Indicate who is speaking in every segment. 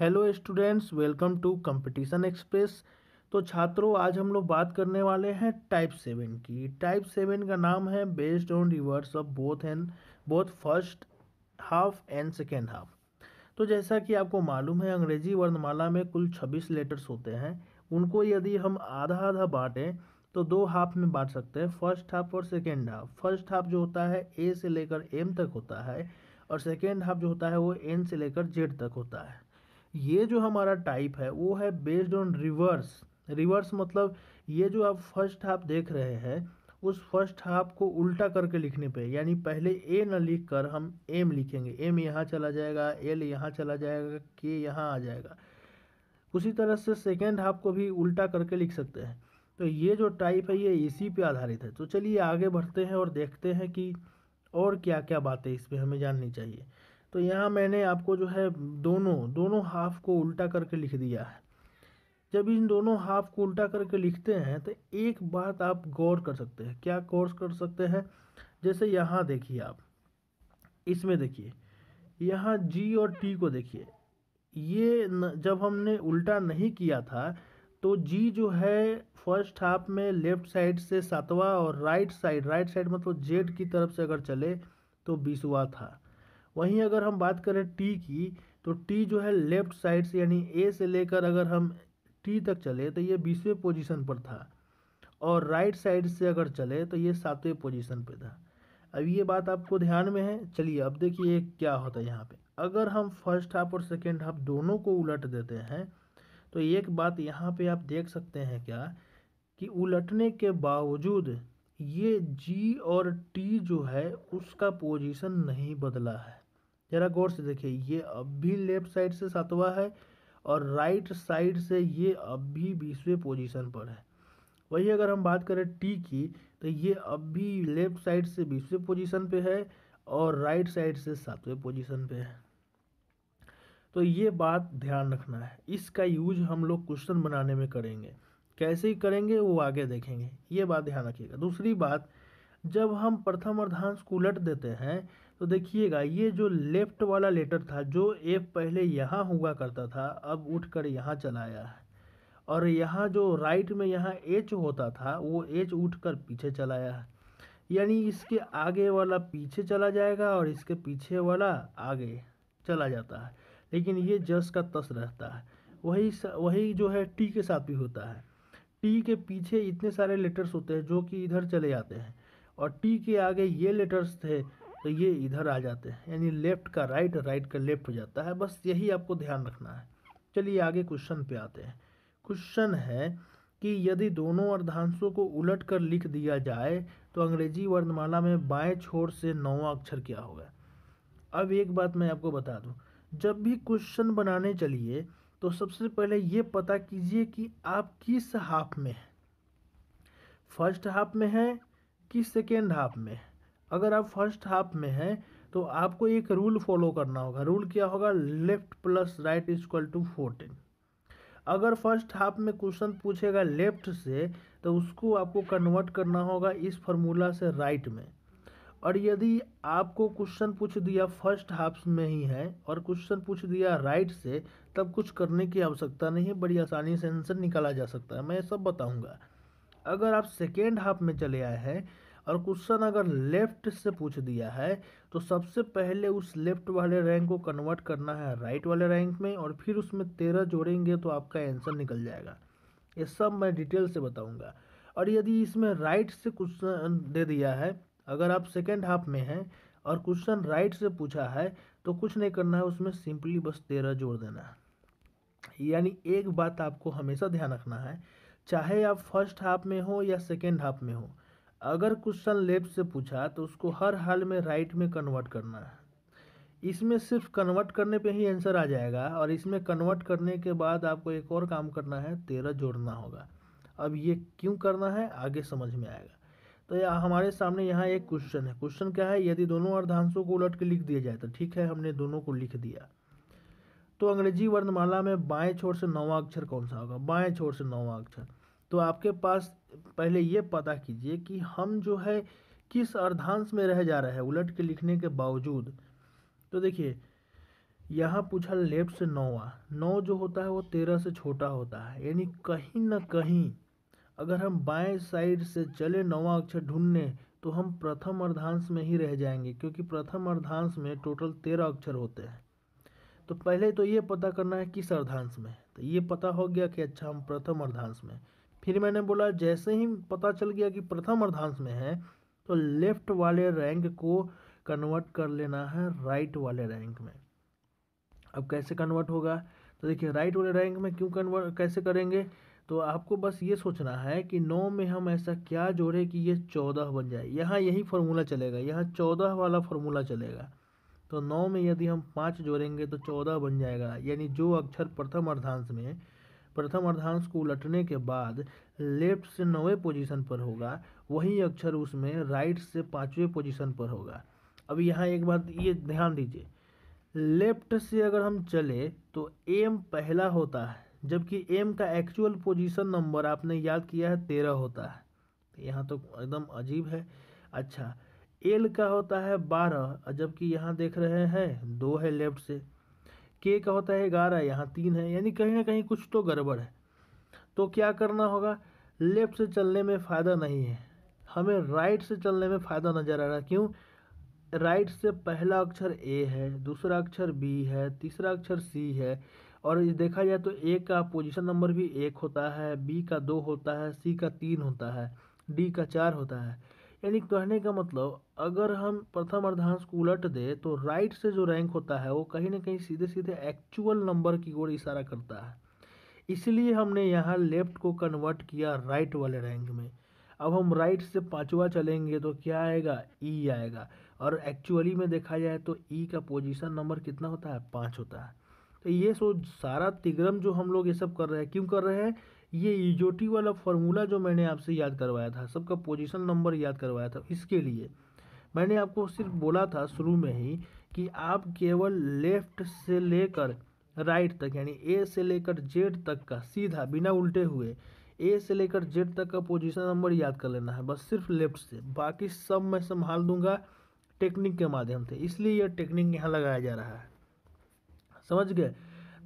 Speaker 1: Hello students welcome to competition express तो छात्रों आज हम लोग बात करने वाले हैं टाइप सेवन की टाइप सेवन का नाम है based on rivers of both and both first half and second half तो जैसा कि आपको मालूम है अंग्रेजी वर्णमाला में कुल छब्बीस लेटर्स होते हैं उनको यदि हम आधा आधा बाँटें तो दो हाफ में बांट सकते हैं फर्स्ट हाफ और सेकेंड हाफ फर्स्ट हाफ जो होता है ए से लेकर एम तक होता है और सेकेंड हाफ जो होता है वो एन से लेकर जेड तक होता है ये जो हमारा टाइप है वो है बेस्ड ऑन रिवर्स रिवर्स मतलब ये जो आप फर्स्ट हाफ देख रहे हैं उस फर्स्ट हाफ को उल्टा करके लिखने पे यानी पहले ए न लिख कर हम एम लिखेंगे एम यहाँ चला जाएगा एल यहाँ चला जाएगा के यहाँ आ जाएगा उसी तरह से सेकेंड हाफ को भी उल्टा करके लिख सकते हैं तो ये जो टाइप है ये इसी पे आधारित है तो चलिए आगे बढ़ते हैं और देखते हैं कि और क्या क्या बातें इसमें हमें जाननी चाहिए तो यहाँ मैंने आपको जो है दोनों दोनों हाफ को उल्टा करके लिख दिया है जब इन दोनों हाफ को उल्टा करके लिखते हैं तो एक बात आप गौर कर सकते हैं क्या गौर कर सकते हैं जैसे यहाँ देखिए आप इसमें देखिए यहाँ जी और टी को देखिए ये न, जब हमने उल्टा नहीं किया था तो जी जो है फर्स्ट हाफ में लेफ्ट साइड से सातवा और राइट साइड राइट साइड मतलब जेड की तरफ से अगर चले तो बीसवा था वहीं अगर हम बात करें टी की तो टी जो है लेफ्ट साइड से यानी ए से लेकर अगर हम टी तक चले तो ये बीसवें पोजीशन पर था और राइट साइड से अगर चले तो ये सातवें पोजीशन पर था अब ये बात आपको ध्यान में है चलिए अब देखिए क्या होता है यहाँ पर अगर हम फर्स्ट हाफ और सेकेंड हाफ दोनों को उलट देते हैं तो एक बात यहाँ पर आप देख सकते हैं क्या कि उलटने के बावजूद ये जी और टी जो है उसका पोजीशन नहीं बदला है जरा गौर से देखिए ये अब भी लेफ्ट साइड से सातवा है और राइट साइड से ये अब भी बीसवें पोजीशन पर है वही अगर हम बात करें टी की तो ये अब भी लेफ्ट साइड से बीसवें पोजीशन पे है और राइट साइड से सातवें पोजीशन पे है तो ये बात ध्यान रखना है इसका यूज हम लोग क्वेश्चन बनाने में करेंगे कैसे करेंगे वो आगे देखेंगे ये बात ध्यान रखिएगा दूसरी बात जब हम प्रथम अर्धांश कुलट देते हैं तो देखिएगा ये जो लेफ्ट वाला लेटर था जो एफ पहले यहाँ हुआ करता था अब उठ कर यहाँ चलाया है और यहाँ जो राइट में यहाँ एच होता था वो एच उठ कर पीछे चलाया है यानी इसके आगे वाला पीछे चला जाएगा और इसके पीछे वाला आगे चला जाता है लेकिन ये जस का तस रहता है वही वही जो है टी के साथ भी होता है टी के पीछे इतने सारे लेटर्स होते हैं जो कि इधर चले जाते हैं और टी के आगे ये लेटर्स थे तो ये इधर आ जाते हैं यानी लेफ़्ट का राइट राइट का लेफ़्ट हो जाता है बस यही आपको ध्यान रखना है चलिए आगे क्वेश्चन पे आते हैं क्वेश्चन है कि यदि दोनों अर्धांशों को उलट कर लिख दिया जाए तो अंग्रेजी वर्णमाला में बाएं छोर से नौवा अक्षर क्या होगा अब एक बात मैं आपको बता दूं जब भी क्वेश्चन बनाने चलिए तो सबसे पहले ये पता कीजिए कि आप किस हाफ में हैं फर्स्ट हाफ में हैं कि सेकेंड हाफ में अगर आप फर्स्ट हाफ में हैं तो आपको एक रूल फॉलो करना होगा रूल क्या होगा left plus right equal to fourteen अगर फर्स्ट हाफ में क्वेश्चन पूछेगा लेफ्ट से तो उसको आपको कन्वर्ट करना होगा इस फॉर्मूला से राइट में और यदि आपको क्वेश्चन पूछ दिया फर्स्ट हाफ में ही है और क्वेश्चन पूछ दिया राइट से तब कुछ करने की आवश्यकता नहीं है बड़ी आसानी से आंसर निकाला जा सकता है मैं सब बताऊँगा अगर आप सेकेंड हाफ में चले आए हैं और क्वेश्चन अगर लेफ्ट से पूछ दिया है तो सबसे पहले उस लेफ्ट वाले रैंक को कन्वर्ट करना है राइट वाले रैंक में और फिर उसमें तेरह जोड़ेंगे तो आपका आंसर निकल जाएगा ये सब मैं डिटेल से बताऊंगा और यदि इसमें राइट से क्वेश्चन दे दिया है अगर आप सेकेंड हाफ में हैं और क्वेश्चन राइट से पूछा है तो कुछ नहीं करना है उसमें सिंपली बस तेरह जोड़ देना है यानी एक बात आपको हमेशा ध्यान रखना है चाहे आप फर्स्ट हाफ में हो या सेकेंड हाफ में हो अगर क्वेश्चन लेफ्ट से पूछा तो उसको हर हाल में राइट में कन्वर्ट करना है इसमें सिर्फ कन्वर्ट करने पे ही आंसर आ जाएगा और इसमें कन्वर्ट करने के बाद आपको एक और काम करना है तेरह जोड़ना होगा अब ये क्यों करना है आगे समझ में आएगा तो हमारे सामने यहाँ एक क्वेश्चन है क्वेश्चन क्या है यदि दोनों अर्धांशों को उलट के लिख दिया जाए तो ठीक है हमने दोनों को लिख दिया तो अंग्रेजी वर्णमाला में बाएं छोर से नौवा अक्षर कौन सा होगा बाएं छोर से नौवा अक्षर तो आपके पास पहले ये पता कीजिए कि हम जो है किस अर्धांश में रह जा रहे हैं उलट के लिखने के बावजूद तो देखिए यहाँ पूछा लेफ्ट से नौवा नौ जो होता है वो तेरह से छोटा होता है यानी कहीं ना कहीं अगर हम बाएं साइड से चले नौवा अक्षर ढूंढने तो हम प्रथम अर्धांश में ही रह जाएंगे क्योंकि प्रथम अर्धांश में टोटल तेरह अक्षर होते हैं तो पहले तो ये पता करना है किस अर्धांश में तो ये पता हो गया कि अच्छा हम प्रथम अर्धांश में फिर मैंने बोला जैसे ही पता चल गया कि प्रथम अर्धांश में है तो लेफ्ट वाले रैंक को कन्वर्ट कर लेना है राइट वाले रैंक में अब कैसे कन्वर्ट होगा तो देखिए राइट वाले रैंक में क्यों कन्वर्ट कैसे करेंगे तो आपको बस ये सोचना है कि नौ में हम ऐसा क्या जोड़े कि ये चौदह बन जाए यहाँ यही फार्मूला चलेगा यहाँ चौदह वाला फार्मूला चलेगा तो नौ में यदि हम पाँच जोड़ेंगे तो चौदह बन जाएगा यानी जो अक्षर प्रथम अर्धांश में प्रथम अर्धांश को उलटने के बाद लेफ्ट से नौवे पोजीशन पर होगा वही अक्षर उसमें राइट से पाँचवें पोजीशन पर होगा अब यहाँ एक बात ये ध्यान दीजिए लेफ्ट से अगर हम चले तो एम पहला होता है जबकि एम का एक्चुअल पोजीशन नंबर आपने याद किया है तेरह होता है तो यहाँ तो एकदम अजीब है अच्छा एल का होता है बारह जबकि यहाँ देख रहे हैं दो है लेफ्ट से के का होता है ग्यारह यहाँ तीन है यानी कहीं ना कहीं कुछ तो गड़बड़ है तो क्या करना होगा लेफ़्ट से चलने में फ़ायदा नहीं है हमें राइट से चलने में फ़ायदा नज़र आ रहा है क्यों राइट से पहला अक्षर ए है दूसरा अक्षर बी है तीसरा अक्षर सी है और देखा जाए तो ए का पोजीशन नंबर भी एक होता है बी का दो होता है सी का तीन होता है डी का चार होता है यानी कहने का मतलब अगर हम प्रथम अर्धांश को उलट दे तो राइट से जो रैंक होता है वो कहीं ना कहीं सीधे सीधे एक्चुअल नंबर की ओर इशारा करता है इसलिए हमने यहाँ लेफ्ट को कन्वर्ट किया राइट वाले रैंक में अब हम राइट से पाँचवा चलेंगे तो क्या आएगा ई e आएगा और एक्चुअली में देखा जाए तो ई e का पोजीशन नंबर कितना होता है पाँच होता है तो ये सो सारा तिग्रम जो हम लोग ये सब कर रहे हैं क्यों कर रहे हैं ये इजोटी e वाला फार्मूला जो मैंने आपसे याद करवाया था सबका पोजिशन नंबर याद करवाया था इसके लिए मैंने आपको सिर्फ बोला था शुरू में ही कि आप केवल लेफ्ट से लेकर राइट तक यानी ए से लेकर जेड तक का सीधा बिना उल्टे हुए ए से लेकर जेड तक का पोजीशन नंबर याद कर लेना है बस सिर्फ लेफ्ट से बाकी सब मैं संभाल दूंगा टेक्निक के माध्यम से इसलिए यह टेक्निक यहाँ लगाया जा रहा है समझ गए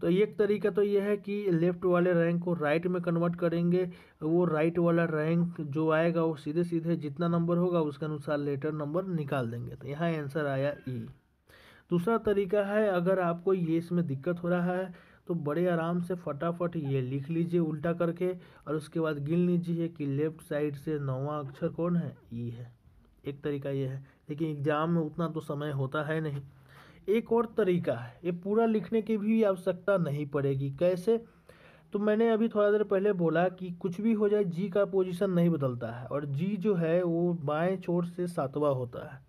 Speaker 1: तो एक तरीका तो यह है कि लेफ़्ट वाले रैंक को राइट में कन्वर्ट करेंगे वो राइट वाला रैंक जो आएगा वो सीधे सीधे जितना नंबर होगा उसके अनुसार लेटर नंबर निकाल देंगे तो यहाँ आंसर आया ई e. दूसरा तरीका है अगर आपको ये इसमें दिक्कत हो रहा है तो बड़े आराम से फटाफट ये लिख लीजिए उल्टा करके और उसके बाद गिन लीजिए कि लेफ़्ट साइड से नौवा अक्षर कौन है ई e है एक तरीका ये है लेकिन एग्ज़ाम में उतना तो समय होता है नहीं एक और तरीका है ये पूरा लिखने की भी आवश्यकता नहीं पड़ेगी कैसे तो मैंने अभी थोड़ा देर पहले बोला कि कुछ भी हो जाए जी का पोजीशन नहीं बदलता है और जी जो है वो बाएं छोर से सातवा होता है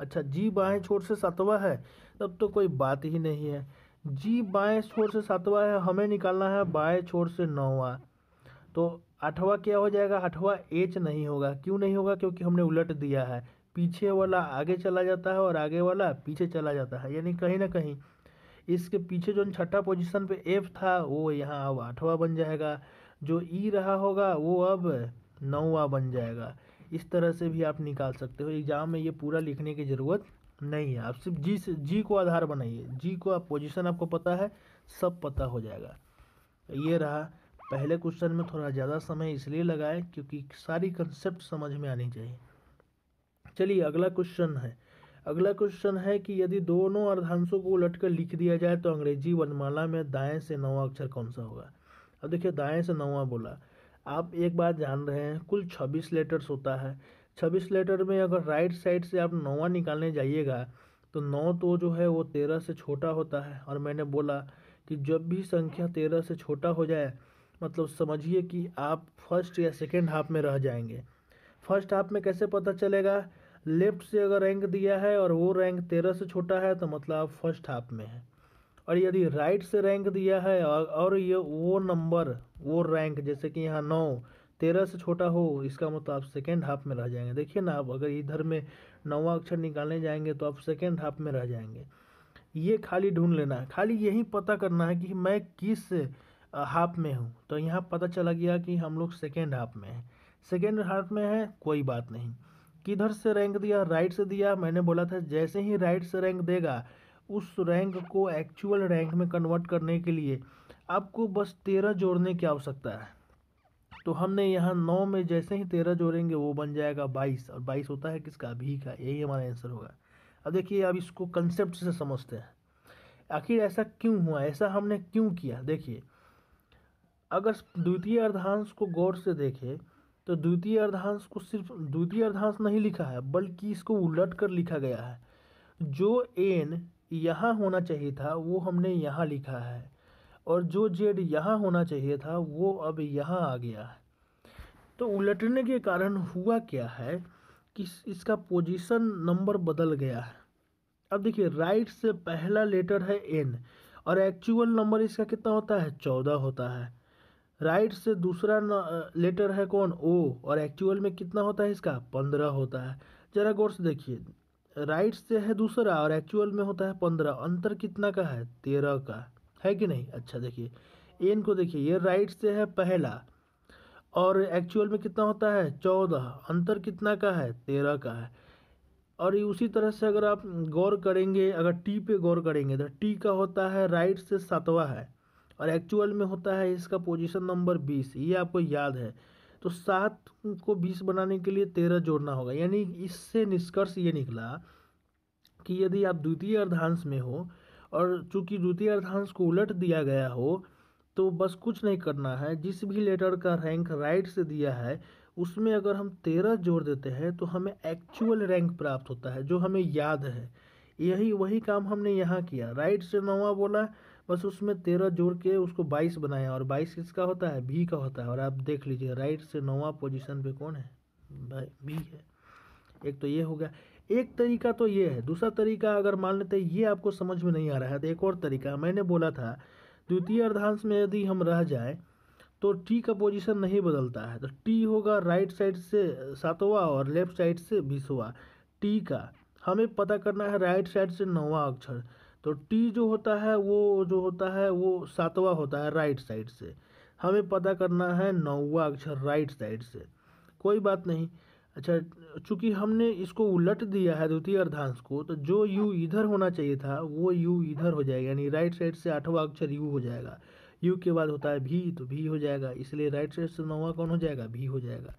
Speaker 1: अच्छा जी बाएं छोर से सातवा है तब तो कोई बात ही नहीं है जी बाएं छोर से सातवा है हमें निकालना है बाएं छोर से नौवा तो आठवा क्या हो जाएगा आठवा एच नहीं होगा क्यों नहीं होगा क्योंकि हमने उलट दिया है पीछे वाला आगे चला जाता है और आगे वाला पीछे चला जाता है यानी कहीं ना कहीं इसके पीछे जो छठा पोजीशन पे एफ था वो यहाँ अब आठवा बन जाएगा जो ई e रहा होगा वो अब नौवा बन जाएगा इस तरह से भी आप निकाल सकते हो एग्ज़ाम में ये पूरा लिखने की ज़रूरत नहीं है आप सिर्फ जी से जी को आधार बनाइए जी को आप पोजीशन आपको पता है सब पता हो जाएगा ये रहा पहले क्वेश्चन में थोड़ा ज़्यादा समय इसलिए लगाए क्योंकि सारी कंसेप्ट समझ में आनी चाहिए चलिए अगला क्वेश्चन है अगला क्वेश्चन है कि यदि दोनों अर्धांशों को उलटकर लिख दिया जाए तो अंग्रेजी वर्णमाला में दाएं से नवा अक्षर कौन सा होगा अब देखिए दाएं से नवा बोला आप एक बात जान रहे हैं कुल छब्बीस लेटर्स होता है छब्बीस लेटर में अगर राइट साइड से आप नवा निकालने जाइएगा तो नौ तो जो है वो तेरह से छोटा होता है और मैंने बोला कि जब भी संख्या तेरह से छोटा हो जाए मतलब समझिए कि आप फर्स्ट या सेकेंड हाफ में रह जाएंगे फर्स्ट हाफ में कैसे पता चलेगा लेफ्ट से अगर रैंक दिया है और वो रैंक तेरह से छोटा है तो मतलब आप फर्स्ट हाफ में हैं और यदि राइट से रैंक दिया है और, ये वो नंबर वो रैंक जैसे कि यहाँ नौ तेरह से छोटा हो इसका मतलब आप सेकेंड हाफ में रह जाएंगे देखिए ना आप अगर इधर में नौवा अक्षर निकालने जाएंगे तो आप सेकेंड हाफ में रह जाएंगे ये खाली ढूंढ लेना है खाली यही पता करना है कि मैं किस हाफ में हूँ तो यहाँ पता चला गया कि हम लोग सेकेंड हाफ में हैं सेकेंड हाफ में है कोई बात नहीं किधर से रैंक दिया राइट से दिया मैंने बोला था जैसे ही राइट से रैंक देगा उस रैंक को एक्चुअल रैंक में कन्वर्ट करने के लिए आपको बस तेरह जोड़ने की आवश्यकता है तो हमने यहाँ नौ में जैसे ही तेरह जोड़ेंगे वो बन जाएगा बाईस और बाईस होता है किसका अभी का यही हमारा आंसर होगा अब देखिए अब इसको कंसेप्ट से समझते हैं आखिर ऐसा क्यों हुआ ऐसा हमने क्यों किया देखिए अगर द्वितीय अर्धांश को गौर से देखें तो द्वितीय अर्धांश को सिर्फ द्वितीय अर्धांश नहीं लिखा है बल्कि इसको उलट कर लिखा गया है जो एन यहाँ होना चाहिए था वो हमने यहाँ लिखा है और जो जेड यहाँ होना चाहिए था वो अब यहाँ आ गया है तो उलटने के कारण हुआ क्या है कि इसका पोजीशन नंबर बदल गया है अब देखिए राइट से पहला लेटर है एन और एक्चुअल नंबर इसका कितना होता है चौदह होता है राइट से दूसरा लेटर है कौन ओ और एक्चुअल में कितना होता है इसका पंद्रह होता है जरा गौर से देखिए राइट से है दूसरा और एक्चुअल में होता है पंद्रह अंतर कितना का है तेरह का है कि नहीं अच्छा देखिए एन को देखिए ये राइट से है पहला और एक्चुअल में कितना होता है चौदह अंतर कितना का है तेरह का है और उसी तरह से अगर आप गौर करेंगे अगर टी पे गौर करेंगे तो टी का होता है राइट से सातवा है और एक्चुअल में होता है इसका पोजीशन नंबर बीस ये आपको याद है तो सात को बीस बनाने के लिए तेरह जोड़ना होगा यानी इससे निष्कर्ष ये निकला कि यदि आप द्वितीय अर्धांश में हो और चूंकि द्वितीय अर्धांश को उलट दिया गया हो तो बस कुछ नहीं करना है जिस भी लेटर का रैंक राइट से दिया है उसमें अगर हम तेरह जोड़ देते हैं तो हमें एक्चुअल रैंक प्राप्त होता है जो हमें याद है यही वही काम हमने यहाँ किया राइट से नौवा बोला बस उसमें तेरह जोड़ के उसको बाईस बनाया और बाईस किसका होता है भी का होता है और आप देख लीजिए राइट से नौवा पोजिशन पे कौन है भाई भी है एक तो ये हो गया एक तरीका तो ये है दूसरा तरीका अगर मान लेते ये आपको समझ में नहीं आ रहा है तो एक और तरीका मैंने बोला था द्वितीय अर्धांश में यदि हम रह जाए तो टी का पोजीशन नहीं बदलता है तो टी होगा राइट साइड से सातवा और लेफ्ट साइड से बीसवा टी का हमें पता करना है राइट साइड से नौवा अक्षर तो टी जो होता है वो जो होता है वो सातवा होता है राइट साइड से हमें पता करना है नौवा अक्षर राइट साइड से कोई बात नहीं अच्छा चूंकि हमने इसको उलट दिया है द्वितीय अर्धांश को तो जो यू इधर होना चाहिए था वो यू इधर हो जाएगा यानी राइट साइड से आठवां अक्षर यू हो जाएगा यू के बाद होता है भी तो भी हो जाएगा इसलिए राइट साइड से नौवा कौन हो जाएगा भी हो जाएगा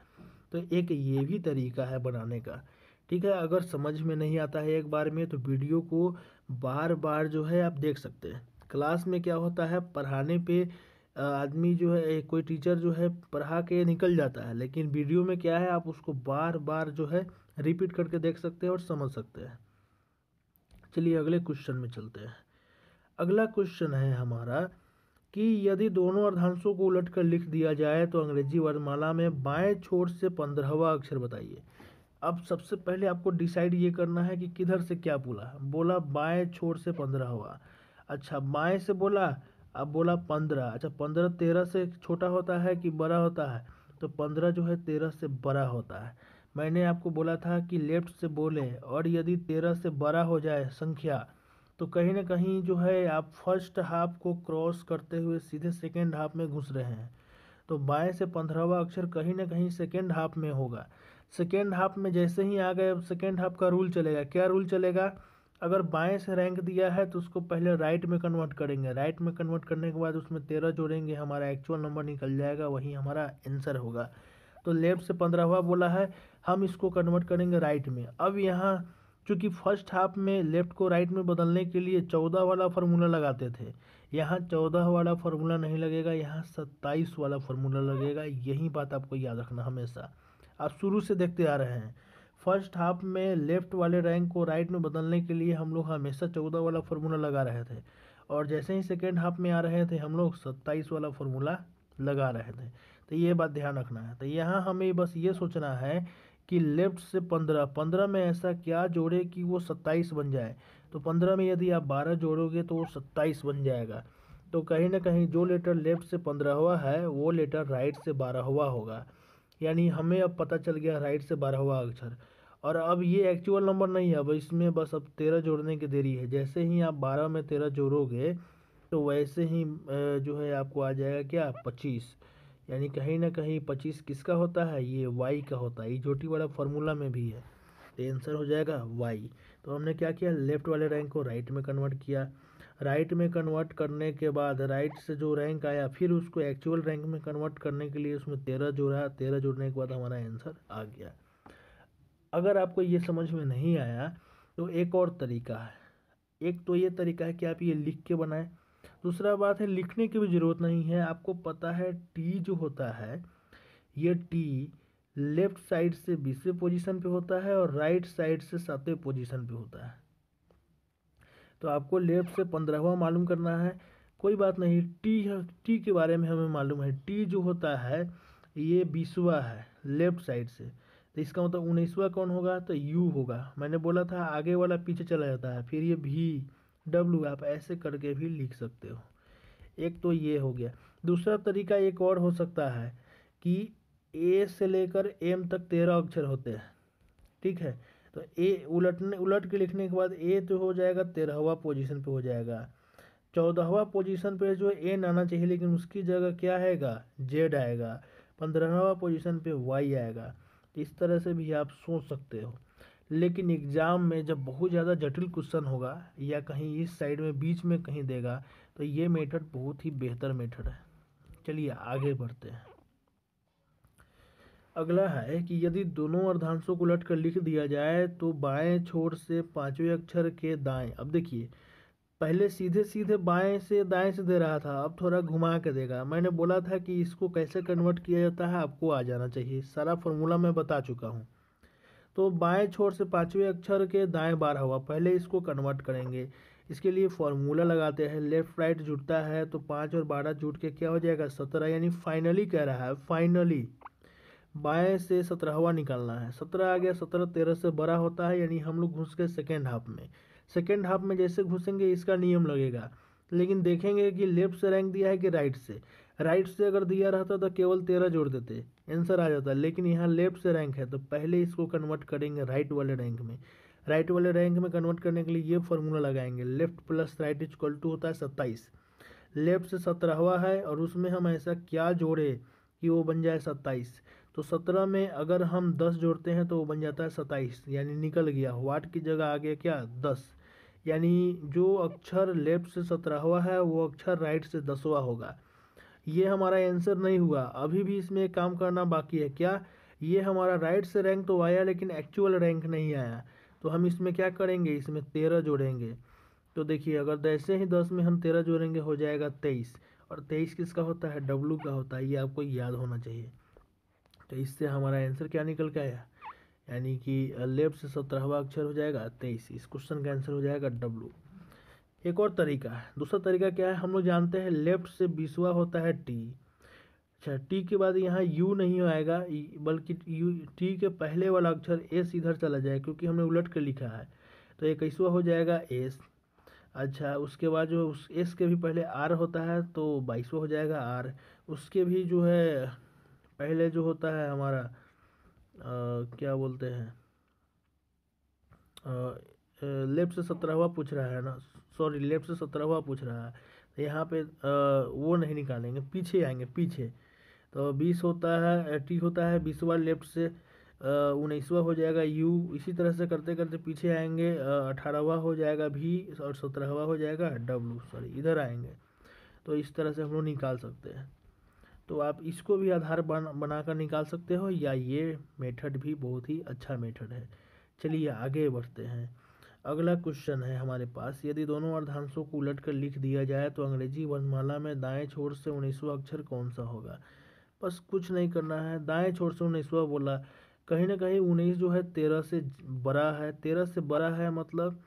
Speaker 1: तो एक ये भी तरीका है बनाने का ठीक है अगर समझ में नहीं आता है एक बार में तो वीडियो को बार बार जो है आप देख सकते हैं क्लास में क्या होता है पढ़ाने पे आदमी जो है कोई टीचर जो है पढ़ा के निकल जाता है लेकिन वीडियो में क्या है आप उसको बार बार जो है रिपीट करके देख सकते हैं और समझ सकते हैं चलिए अगले क्वेश्चन में चलते हैं अगला क्वेश्चन है हमारा कि यदि दोनों अर्धांशों को उलट कर लिख दिया जाए तो अंग्रेजी वर्णमाला में बाएं छोर से पंद्रहवा अक्षर बताइए अब सबसे पहले आपको डिसाइड ये करना है कि किधर से क्या बोला बोला बाएं छोर से पंद्रह हुआ अच्छा बाएं से बोला अब बोला पंद्रह अच्छा पंद्रह तेरह से छोटा होता है कि बड़ा होता है तो पंद्रह जो है तेरह से बड़ा होता है मैंने आपको बोला था कि लेफ्ट से बोले और यदि तेरह से बड़ा हो जाए संख्या तो कहीं ना कहीं जो है आप फर्स्ट हाफ को क्रॉस करते हुए सीधे सेकेंड हाफ में घुस रहे हैं तो बाएँ से पंद्रहवा अक्षर कहीं ना कहीं सेकेंड हाफ में होगा सेकेंड हाफ में जैसे ही आ गए अब सेकेंड हाफ का रूल चलेगा क्या रूल चलेगा अगर बाएं से रैंक दिया है तो उसको पहले राइट में कन्वर्ट करेंगे राइट में कन्वर्ट करने के बाद उसमें तेरह जोड़ेंगे हमारा एक्चुअल नंबर निकल जाएगा वही हमारा आंसर होगा तो लेफ्ट से पंद्रहवा बोला है हम इसको कन्वर्ट करेंगे राइट में अब यहाँ चूँकि फर्स्ट हाफ में लेफ्ट को राइट में बदलने के लिए चौदह वाला फार्मूला लगाते थे यहाँ चौदह वाला फार्मूला नहीं लगेगा यहाँ सत्ताईस वाला फार्मूला लगेगा यही बात आपको याद रखना हमेशा आप शुरू से देखते आ रहे हैं फर्स्ट हाफ में लेफ्ट वाले रैंक को राइट में बदलने के लिए हम लोग हमेशा चौदह वाला फार्मूला लगा रहे थे और जैसे ही सेकेंड हाफ में आ रहे थे हम लोग सत्ताईस वाला फार्मूला लगा रहे थे तो ये बात ध्यान रखना है तो यहाँ हमें बस ये सोचना है कि लेफ्ट से पंद्रह पंद्रह में ऐसा क्या जोड़े कि वो सत्ताईस बन जाए तो पंद्रह में यदि आप बारह जोड़ोगे तो वो सत्ताईस बन जाएगा तो कहीं ना कहीं जो लेटर लेफ्ट से पंद्रह हुआ है वो लेटर राइट से बारह हुआ होगा यानी हमें अब पता चल गया राइट से बारह हुआ अक्षर और अब ये एक्चुअल नंबर नहीं है अब इसमें बस अब तेरह जोड़ने की देरी है जैसे ही आप बारह में तेरह जोड़ोगे तो वैसे ही जो है आपको आ जाएगा क्या पच्चीस यानी कहीं ना कहीं पच्चीस किसका होता है ये वाई का होता है ये छोटी वाला फार्मूला में भी है तो आंसर हो जाएगा वाई तो हमने क्या किया लेफ्ट वाले रैंक को राइट में कन्वर्ट किया राइट में कन्वर्ट करने के बाद राइट से जो रैंक आया फिर उसको एक्चुअल रैंक में कन्वर्ट करने के लिए उसमें तेरह जोड़ा तेरह जोड़ने के बाद हमारा आंसर आ गया अगर आपको ये समझ में नहीं आया तो एक और तरीका है एक तो ये तरीका है कि आप ये लिख के बनाएं दूसरा बात है लिखने की भी ज़रूरत नहीं है आपको पता है टी जो होता है ये टी लेफ्ट साइड से बीसवें पोजीशन पे होता है और राइट साइड से सातवें पोजीशन पे होता है तो आपको लेफ्ट से पंद्रहवा मालूम करना है कोई बात नहीं टी टी के बारे में हमें मालूम है टी जो होता है ये बीसवा है लेफ्ट साइड से तो इसका मतलब उन्नीसवा कौन होगा तो यू होगा मैंने बोला था आगे वाला पीछे चला जाता है फिर ये भी डब्लू आप ऐसे करके भी लिख सकते हो एक तो ये हो गया दूसरा तरीका एक और हो सकता है कि ए से लेकर एम तक तेरह अक्षर होते हैं ठीक है तो ए उलटने उलट के लिखने के बाद ए तो हो जाएगा तेरहवा पोजीशन पे हो जाएगा चौदहवा पोजीशन पे जो एन आना चाहिए लेकिन उसकी जगह क्या आएगा जेड आएगा पंद्रहवा पोजीशन पे वाई आएगा तो इस तरह से भी आप सोच सकते हो लेकिन एग्ज़ाम में जब बहुत ज़्यादा जटिल क्वेश्चन होगा या कहीं इस साइड में बीच में कहीं देगा तो ये मेथड बहुत ही बेहतर मेथड है चलिए आगे बढ़ते हैं अगला है कि यदि दोनों अर्धांशों को उलट कर लिख दिया जाए तो बाएं छोर से पांचवें अक्षर के दाएं अब देखिए पहले सीधे सीधे बाएं से दाएं से दे रहा था अब थोड़ा घुमा के देगा मैंने बोला था कि इसको कैसे कन्वर्ट किया जाता है आपको आ जाना चाहिए सारा फॉर्मूला मैं बता चुका हूँ तो बाएं छोर से पाँचवें अक्षर के दाएं बार हुआ पहले इसको कन्वर्ट करेंगे इसके लिए फॉर्मूला लगाते हैं लेफ़्ट राइट जुड़ता है तो पाँच और बारह जुट के क्या हो जाएगा सत्रह यानी फाइनली कह रहा है फाइनली बाईस से सत्रहवा निकालना है सत्रह आ गया सत्रह तेरह से बड़ा होता है यानी हम लोग घुस गए सेकेंड हाफ में सेकेंड हाफ में जैसे घुसेंगे इसका नियम लगेगा लेकिन देखेंगे कि लेफ्ट से रैंक दिया है कि राइट से राइट से अगर दिया रहता तो केवल तेरह जोड़ देते आंसर आ जाता लेकिन यहाँ लेफ्ट से रैंक है तो पहले इसको कन्वर्ट करेंगे राइट वाले रैंक में राइट वाले रैंक में कन्वर्ट करने के लिए ये फॉर्मूला लगाएंगे left plus right is equal to होता है सत्ताईस लेफ्ट से सत्रहवा है और उसमें हम ऐसा क्या जोड़े कि वो बन जाए सत्ताईस तो सत्रह में अगर हम दस जोड़ते हैं तो वो बन जाता है सत्ताईस यानी निकल गया वाट की जगह आ गया क्या दस यानी जो अक्षर लेफ्ट से सत्रहवा है वो अक्षर राइट से दसवा होगा ये हमारा आंसर नहीं हुआ अभी भी इसमें काम करना बाकी है क्या ये हमारा राइट से रैंक तो आया लेकिन एक्चुअल रैंक नहीं आया तो हम इसमें क्या करेंगे इसमें तेरह जोड़ेंगे तो देखिए अगर जैसे ही दस में हम तेरह जोड़ेंगे हो जाएगा तेईस और तेईस किसका होता है डब्लू का होता है ये आपको याद होना चाहिए तो इससे हमारा आंसर क्या निकल के आया यानी कि लेफ्ट से सत्रहवा अक्षर हो जाएगा तेईस इस क्वेश्चन का आंसर हो जाएगा डब्लू एक और तरीका है दूसरा तरीका क्या है हम लोग जानते हैं लेफ्ट से बीसवा होता है टी अच्छा टी के बाद यहाँ यू नहीं आएगा बल्कि यू टी के पहले वाला अक्षर एस इधर चला जाएगा क्योंकि हमने उलट के लिखा है तो कैसवा हो जाएगा एस अच्छा उसके बाद जो उस एस के भी पहले आर होता है तो बाईसवा हो जाएगा आर उसके भी जो है पहले जो होता है हमारा आ, क्या बोलते हैं लेफ्ट से सत्रहवा पूछ रहा है ना सॉरी लेफ्ट से सत्रहवा पूछ रहा है तो यहाँ पे आ, वो नहीं निकालेंगे पीछे आएंगे पीछे तो बीस होता है टी होता है बीसवा लेफ्ट से उन्नीसवा हो जाएगा यू इसी तरह से करते करते पीछे आएंगे अठारहवा हो जाएगा भी और सत्रहवा हो जाएगा डब्लू सॉरी इधर आएंगे तो इस तरह से हम लोग निकाल सकते हैं तो आप इसको भी आधार बन बनाकर निकाल सकते हो या ये मेथड भी बहुत ही अच्छा मेथड है चलिए आगे बढ़ते हैं अगला क्वेश्चन है हमारे पास यदि दोनों अर्धांशों को उलट कर लिख दिया जाए तो अंग्रेजी वर्णमाला में दाएं छोर से उन्नीसवा अक्षर कौन सा होगा बस कुछ नहीं करना है दाएं छोर से उन्नीसवा बोला कहीं ना कहीं उन्नीस जो है तेरह से बड़ा है तेरह से बड़ा है मतलब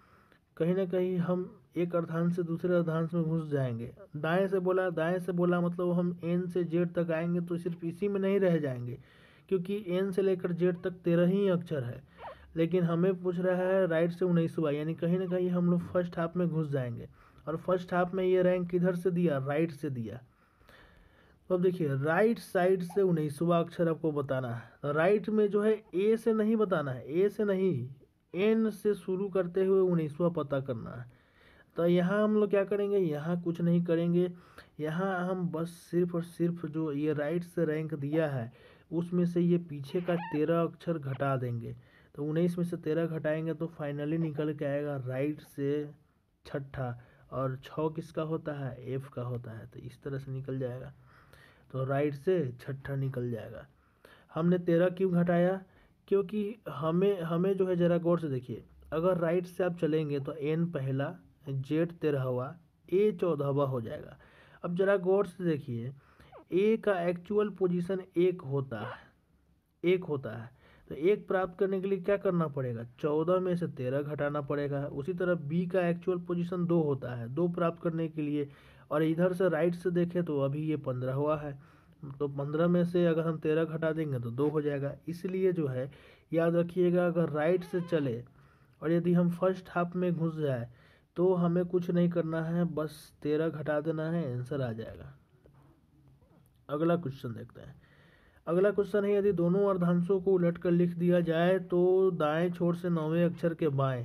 Speaker 1: कहीं ना कहीं हम एक अर्धांश से दूसरे अर्धांश में घुस जाएंगे दाएं से बोला दाएं से बोला मतलब हम एन से जेड तक आएंगे तो सिर्फ इसी में नहीं रह जाएंगे क्योंकि एन से लेकर जेड तक तेरह ही अक्षर है लेकिन हमें पूछ रहा है राइट से उन्नीस हुआ यानी कहीं ना कहीं हम लोग फर्स्ट हाफ में घुस जाएंगे और फर्स्ट हाफ में ये रैंक किधर से दिया राइट से दिया तो अब देखिए राइट साइड से उन्नीसवा अक्षर आपको बताना है राइट तो में जो है ए से नहीं बताना है ए से नहीं एन से शुरू करते हुए उन्नीसवा पता करना है तो यहाँ हम लोग क्या करेंगे यहाँ कुछ नहीं करेंगे यहाँ हम बस सिर्फ और सिर्फ जो ये राइट से रैंक दिया है उसमें से ये पीछे का तेरह अक्षर घटा देंगे तो उन्नीस में से तेरह घटाएंगे तो फाइनली निकल के आएगा राइट से छठा और छ किसका होता है एफ का होता है तो इस तरह से निकल जाएगा तो राइट से छठा निकल जाएगा हमने तेरह क्यों घटाया क्योंकि हमें हमें जो है ज़रा गौर से देखिए अगर राइट से आप चलेंगे तो एन पहला जेड तेरहवा ए चौदहवा हो जाएगा अब ज़रा गौर से देखिए ए का एक्चुअल पोजीशन एक होता है एक होता है तो एक प्राप्त करने के लिए क्या करना पड़ेगा चौदह में से तेरह घटाना पड़ेगा उसी तरह बी का एक्चुअल पोजीशन दो होता है दो प्राप्त करने के लिए और इधर से राइट से देखें तो अभी ये पंद्रह हुआ है तो पंद्रह में से अगर हम तेरह घटा देंगे तो दो हो जाएगा इसलिए जो है याद रखिएगा अगर राइट से चले और यदि हम फर्स्ट हाफ में घुस जाए तो हमें कुछ नहीं करना है बस तेरह घटा देना है आंसर आ जाएगा अगला क्वेश्चन देखते हैं अगला क्वेश्चन है यदि दोनों अर्धांशों को उलट कर लिख दिया जाए तो दाएं छोर से नौवें अक्षर के बाएं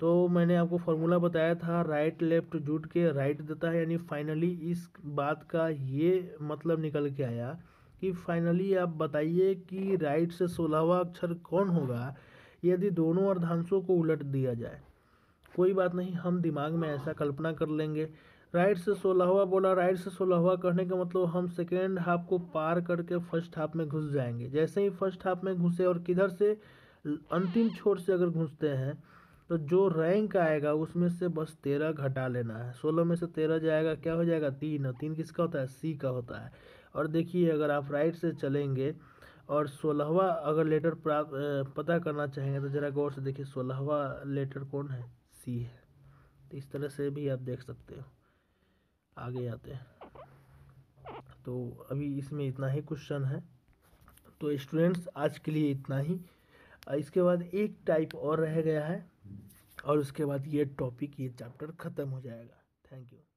Speaker 1: तो मैंने आपको फॉर्मूला बताया था राइट लेफ्ट जुट के राइट देता है यानी फाइनली इस बात का ये मतलब निकल के आया कि फाइनली आप बताइए कि राइट से सोलहवा अक्षर कौन होगा यदि दोनों अर्धांशों को उलट दिया जाए कोई बात नहीं हम दिमाग में ऐसा कल्पना कर लेंगे राइट से सोलहवा बोला राइट से सोलहवा कहने का मतलब हम सेकेंड हाफ को पार करके फर्स्ट हाफ में घुस जाएंगे जैसे ही फर्स्ट हाफ में घुसे और किधर से अंतिम छोर से अगर घुसते हैं तो जो रैंक आएगा उसमें से बस तेरह घटा लेना है सोलह में से तेरह जाएगा क्या हो जाएगा तीन तीन किसका होता है सी का होता है और देखिए अगर आप राइट से चलेंगे और सोलहवा अगर लेटर प्राप्त पता करना चाहेंगे तो ज़रा गौर से देखिए सोलहवा लेटर कौन है सी है तो इस तरह से भी आप देख सकते हो आगे आते हैं तो अभी इसमें इतना ही क्वेश्चन है तो स्टूडेंट्स आज के लिए इतना ही इसके बाद एक टाइप और रह गया है और उसके बाद ये टॉपिक ये चैप्टर ख़त्म हो जाएगा थैंक यू